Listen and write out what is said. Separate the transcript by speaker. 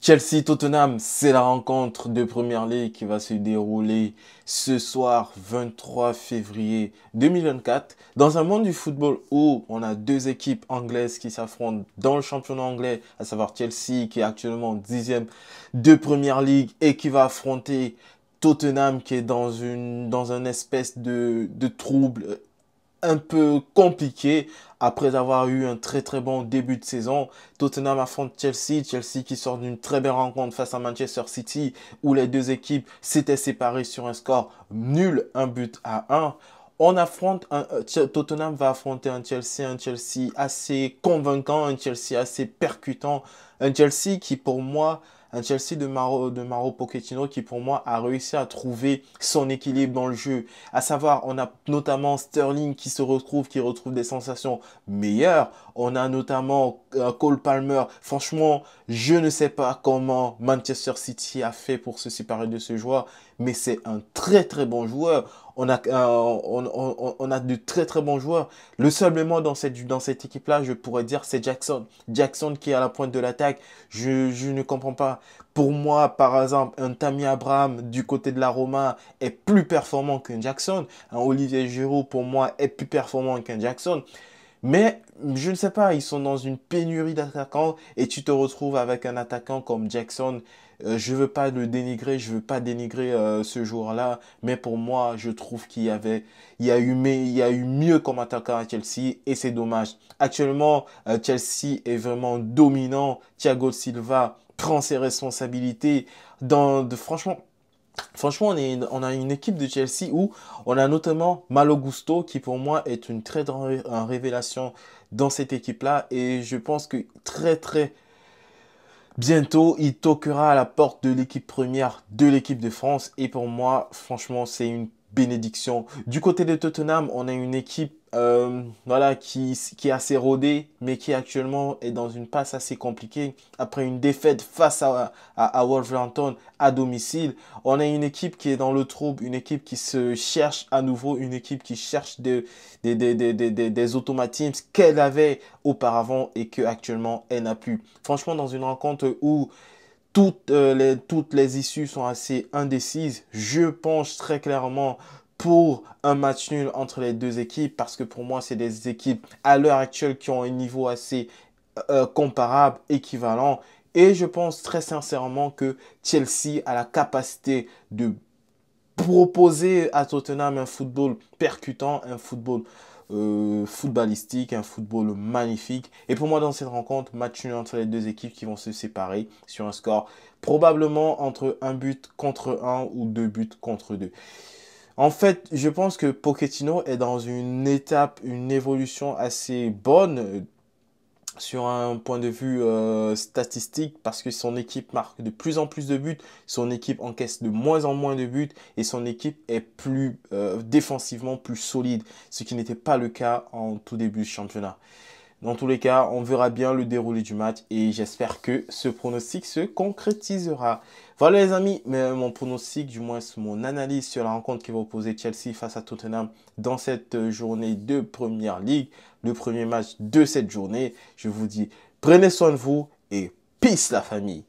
Speaker 1: Chelsea-Tottenham, c'est la rencontre de Première Ligue qui va se dérouler ce soir 23 février 2024. Dans un monde du football où on a deux équipes anglaises qui s'affrontent dans le championnat anglais, à savoir Chelsea qui est actuellement dixième de Première Ligue et qui va affronter Tottenham qui est dans une dans un espèce de, de trouble un peu compliqué après avoir eu un très très bon début de saison. Tottenham affronte Chelsea, Chelsea qui sort d'une très belle rencontre face à Manchester City où les deux équipes s'étaient séparées sur un score nul, un but à un. On affronte euh, Tottenham va affronter un Chelsea, un Chelsea assez convaincant, un Chelsea assez percutant, un Chelsea qui pour moi un Chelsea de Maro, de Maro Pochettino qui pour moi a réussi à trouver son équilibre dans le jeu. À savoir, on a notamment Sterling qui se retrouve, qui retrouve des sensations meilleures. On a notamment euh, Cole Palmer. Franchement, je ne sais pas comment Manchester City a fait pour se séparer de ce joueur, mais c'est un très très bon joueur. On a, euh, de très très bons joueurs. Le seul élément dans cette, équipe-là, je pourrais dire, c'est Jackson. Jackson qui est à la pointe de l'attaque. Je, je ne comprends pas. Pour moi, par exemple, un Tammy Abraham du côté de la Roma est plus performant qu'un Jackson. Un Olivier Giroud, pour moi, est plus performant qu'un Jackson. Mais je ne sais pas, ils sont dans une pénurie d'attaquants et tu te retrouves avec un attaquant comme Jackson. Je euh, je veux pas le dénigrer, je veux pas dénigrer euh, ce joueur-là, mais pour moi, je trouve qu'il y avait, il y a eu il y a eu mieux comme attaquant à Chelsea et c'est dommage. Actuellement, euh, Chelsea est vraiment dominant. Thiago Silva prend ses responsabilités dans, de, franchement, Franchement, on, a une équipe de Chelsea où on a notamment Malo Gusto qui pour moi est une très grande révélation dans cette équipe-là. Et je pense que très très bientôt, il toquera à la porte de l'équipe première de l'équipe de France. Et pour moi, franchement, c'est une bénédiction. Du côté de Tottenham, on a une équipe euh, voilà, qui, qui est assez rodée, mais qui actuellement est dans une passe assez compliquée. Après une défaite face à, à, Wolverhampton à domicile, on a une équipe qui est dans le trouble, une équipe qui se cherche à nouveau, une équipe qui cherche des, des, des, des, des automatismes qu'elle avait auparavant et que actuellement elle n'a plus. Franchement, dans une rencontre où toutes, euh, les, toutes les issues sont assez indécises. Je penche très clairement pour un match nul entre les deux équipes parce que pour moi, c'est des équipes à l'heure actuelle qui ont un niveau assez euh, euh, comparable, équivalent. Et je pense très sincèrement que Chelsea a la capacité de proposer à Tottenham un football percutant, un football euh, footballistique, un football magnifique. Et pour moi, dans cette rencontre, match nul entre les deux équipes qui vont se séparer sur un score probablement entre un but contre un ou deux buts contre deux. En fait, je pense que Pochettino est dans une étape, une évolution assez bonne euh, sur un point de vue euh, statistique parce que son équipe marque de plus en plus de buts, son équipe encaisse de moins en moins de buts et son équipe est plus euh, défensivement plus solide, ce qui n'était pas le cas en tout début de championnat. Dans tous les cas, on verra bien le déroulé du match et j'espère que ce pronostic se concrétisera. Voilà les amis, mon pronostic, du moins mon analyse sur la rencontre qui va opposer Chelsea face à Tottenham dans cette journée de Première Ligue, le premier match de cette journée. Je vous dis, prenez soin de vous et peace la famille